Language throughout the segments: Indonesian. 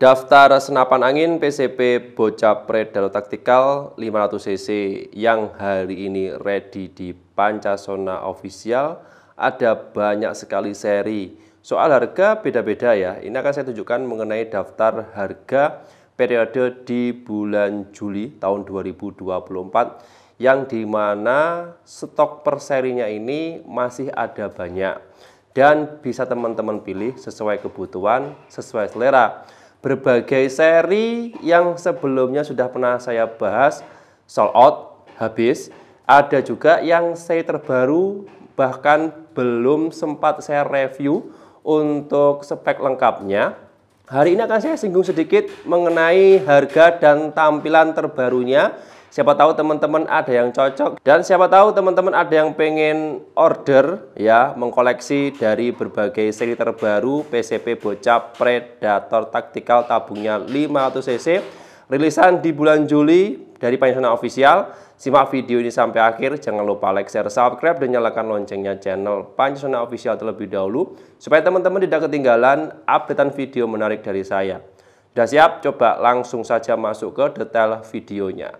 Daftar senapan angin PCP Bocapre predal Taktikal 500cc yang hari ini ready di Pancasona official ada banyak sekali seri. Soal harga beda-beda ya. Ini akan saya tunjukkan mengenai daftar harga periode di bulan Juli tahun 2024 yang dimana stok per serinya ini masih ada banyak dan bisa teman-teman pilih sesuai kebutuhan, sesuai selera berbagai seri yang sebelumnya sudah pernah saya bahas sold out habis ada juga yang saya terbaru bahkan belum sempat saya review untuk spek lengkapnya hari ini akan saya singgung sedikit mengenai harga dan tampilan terbarunya Siapa tahu teman-teman ada yang cocok dan siapa tahu teman-teman ada yang pengen order ya mengkoleksi dari berbagai seri terbaru PCP Bocap Predator Tactical tabungnya 500cc rilisan di bulan Juli dari Panasonic Official. Simak video ini sampai akhir. Jangan lupa like, share, subscribe, dan nyalakan loncengnya channel Panasonic Official terlebih dahulu supaya teman-teman tidak ketinggalan updatean video menarik dari saya. Sudah siap? Coba langsung saja masuk ke detail videonya.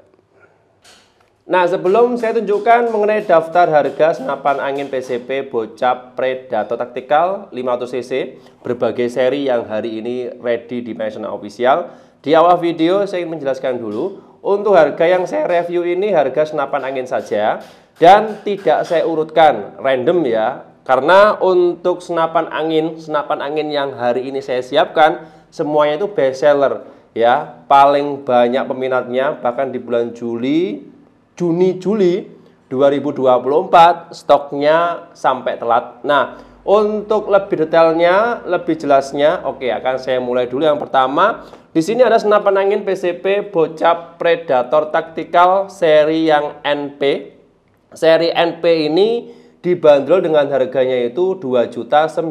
Nah, sebelum saya tunjukkan mengenai daftar harga senapan angin PCP Bocap Predator Taktikal 500cc berbagai seri yang hari ini ready di National Official. Di awal video saya ingin menjelaskan dulu untuk harga yang saya review ini harga senapan angin saja dan tidak saya urutkan random ya. Karena untuk senapan angin, senapan angin yang hari ini saya siapkan semuanya itu best seller ya, paling banyak peminatnya bahkan di bulan Juli Juni Juli 2024 stoknya sampai telat. Nah, untuk lebih detailnya, lebih jelasnya, oke okay, akan saya mulai dulu yang pertama. Di sini ada senapan angin PCP Bocap Predator Taktikal seri yang NP. Seri NP ini dibanderol dengan harganya itu Rp2.950.000.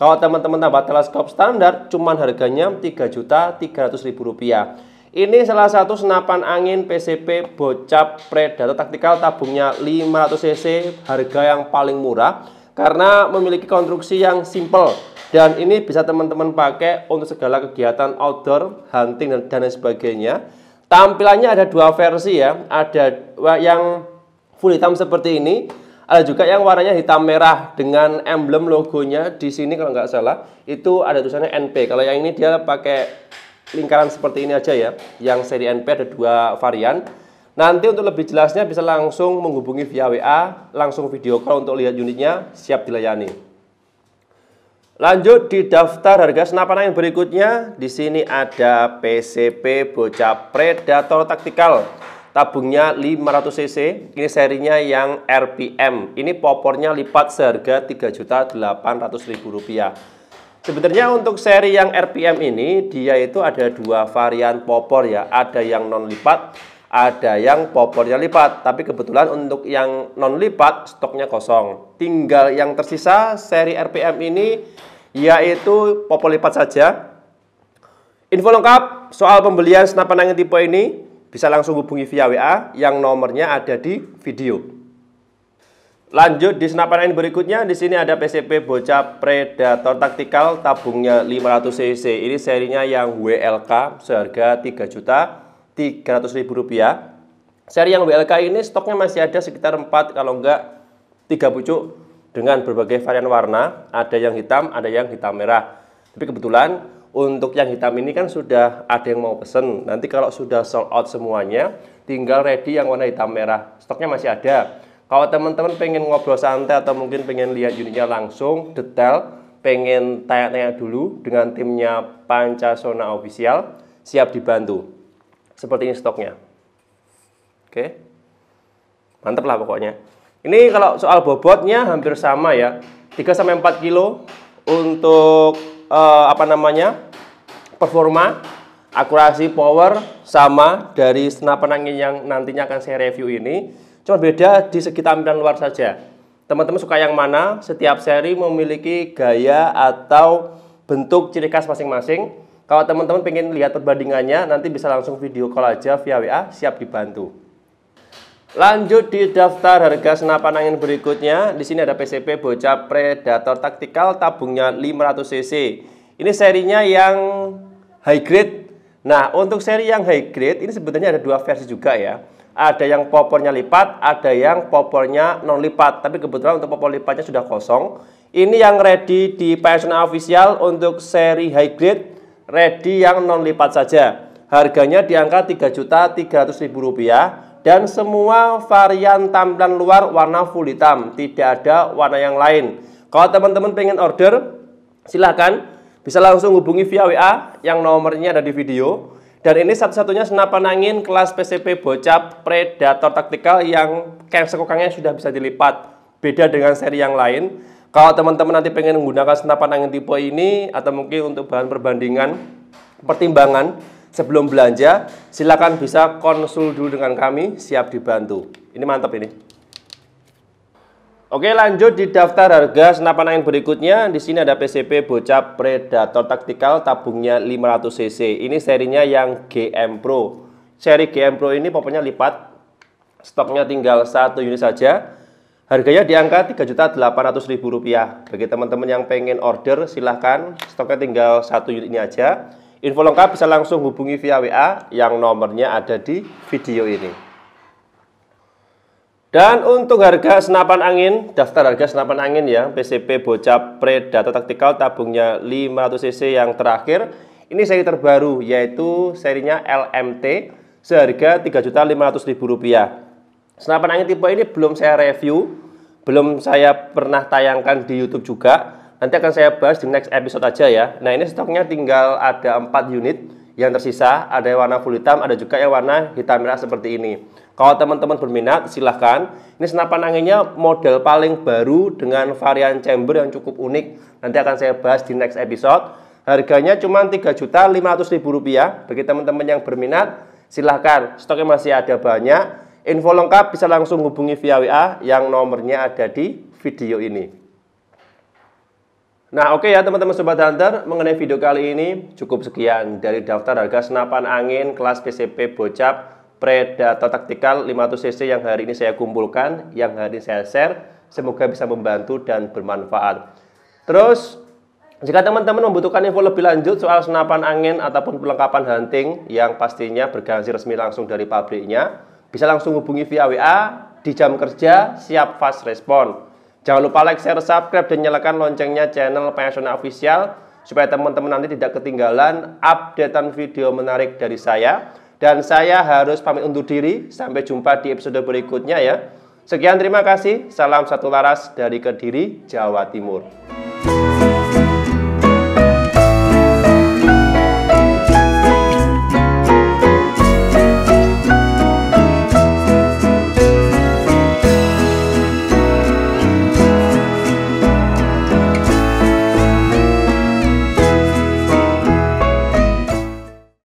Kalau teman-teman tambah teleskop standar, cuman harganya Rp3.300.000. Ini salah satu senapan angin PCP Bocap Predator Taktikal tabungnya 500cc harga yang paling murah karena memiliki konstruksi yang simple dan ini bisa teman-teman pakai untuk segala kegiatan outdoor, hunting dan, dan sebagainya. Tampilannya ada dua versi ya, ada yang full hitam seperti ini, ada juga yang warnanya hitam merah dengan emblem logonya di sini kalau nggak salah itu ada tulisannya NP. Kalau yang ini dia pakai lingkaran seperti ini aja ya. Yang seri NP ada dua varian. Nanti untuk lebih jelasnya bisa langsung menghubungi via WA, langsung video call untuk lihat unitnya, siap dilayani. Lanjut di daftar harga senapan angin berikutnya, di sini ada PCP Bocah Predator Taktikal. Tabungnya 500cc, ini serinya yang RPM. Ini popornya lipat seharga 3.800.000 rupiah. Sebenarnya untuk seri yang RPM ini dia itu ada dua varian popor ya, ada yang non lipat, ada yang popornya lipat. Tapi kebetulan untuk yang non lipat stoknya kosong. Tinggal yang tersisa seri RPM ini yaitu popor lipat saja. Info lengkap soal pembelian senapan angin tipe ini bisa langsung hubungi via WA yang nomornya ada di video. Lanjut di senapan ini berikutnya di sini ada PCP Bocah Predator Taktikal tabungnya 500 cc. Ini serinya yang WLK seharga 3 juta 300 ribu rupiah. Seri yang WLK ini stoknya masih ada sekitar 4 kalau enggak 3 pucuk dengan berbagai varian warna. Ada yang hitam, ada yang hitam merah. Tapi kebetulan untuk yang hitam ini kan sudah ada yang mau pesen. Nanti kalau sudah sold out semuanya, tinggal ready yang warna hitam merah. Stoknya masih ada kalau teman-teman pengen ngobrol santai atau mungkin pengen lihat unitnya langsung, detail, pengen tanya-tanya dulu dengan timnya Pancasona Official, siap dibantu. Seperti ini stoknya. Oke. Mantap lah pokoknya. Ini kalau soal bobotnya hampir sama ya. 3 sampai 4 kilo untuk eh, apa namanya? performa, akurasi power sama dari senapan angin yang nantinya akan saya review ini Cuma beda di segi tampilan luar saja. Teman-teman suka yang mana? Setiap seri memiliki gaya atau bentuk ciri khas masing-masing. Kalau teman-teman pengen lihat perbandingannya, nanti bisa langsung video call aja via WA, siap dibantu. Lanjut di daftar harga senapan angin berikutnya. Di sini ada PCP Bocah Predator Taktikal tabungnya 500cc. Ini serinya yang high grade. Nah, untuk seri yang high grade ini sebetulnya ada dua versi juga ya ada yang popornya lipat, ada yang popornya non lipat. Tapi kebetulan untuk popor lipatnya sudah kosong. Ini yang ready di Passion official untuk seri high grade, ready yang non lipat saja. Harganya di angka Rp3.300.000 dan semua varian tampilan luar warna full hitam, tidak ada warna yang lain. Kalau teman-teman pengen order, silahkan bisa langsung hubungi via WA yang nomornya ada di video dan ini satu-satunya senapan angin kelas PCP bocap Predator Tactical yang kayak sekokangnya sudah bisa dilipat. Beda dengan seri yang lain. Kalau teman-teman nanti pengen menggunakan senapan angin tipe ini atau mungkin untuk bahan perbandingan, pertimbangan sebelum belanja, silakan bisa konsul dulu dengan kami, siap dibantu. Ini mantap ini. Oke lanjut di daftar harga senapan angin berikutnya di sini ada PCP Bocap Predator Taktikal tabungnya 500cc ini serinya yang GM Pro seri GM Pro ini pokoknya lipat stoknya tinggal satu unit saja harganya di angka Rp3.800.000 bagi teman-teman yang pengen order silahkan stoknya tinggal satu unit ini aja info lengkap bisa langsung hubungi via WA yang nomornya ada di video ini dan untuk harga senapan angin, daftar harga senapan angin ya, PCP Bocap Predator Tactical tabungnya 500cc yang terakhir. Ini seri terbaru, yaitu serinya LMT, seharga Rp3.500.000. Senapan angin tipe ini belum saya review, belum saya pernah tayangkan di Youtube juga. Nanti akan saya bahas di next episode aja ya. Nah ini stoknya tinggal ada 4 unit, yang tersisa ada warna full hitam, ada juga yang warna hitam merah seperti ini. Kalau teman-teman berminat, silahkan. Ini senapan anginnya model paling baru dengan varian chamber yang cukup unik. Nanti akan saya bahas di next episode. Harganya cuma Rp3.500.000. Bagi teman-teman yang berminat, silahkan. Stoknya masih ada banyak. Info lengkap bisa langsung hubungi via WA yang nomornya ada di video ini. Nah oke okay ya teman-teman Sobat Hunter, mengenai video kali ini cukup sekian dari daftar harga senapan angin kelas PCP Bocap Predator Tactical 500cc yang hari ini saya kumpulkan, yang hari ini saya share, semoga bisa membantu dan bermanfaat. Terus, jika teman-teman membutuhkan info lebih lanjut soal senapan angin ataupun perlengkapan hunting yang pastinya berganti resmi langsung dari pabriknya, bisa langsung hubungi via WA di jam kerja siap fast respon. Jangan lupa like, share, subscribe, dan nyalakan loncengnya channel Passion Official supaya teman-teman nanti tidak ketinggalan updatean video menarik dari saya. Dan saya harus pamit undur diri. Sampai jumpa di episode berikutnya ya. Sekian terima kasih. Salam satu laras dari Kediri, Jawa Timur.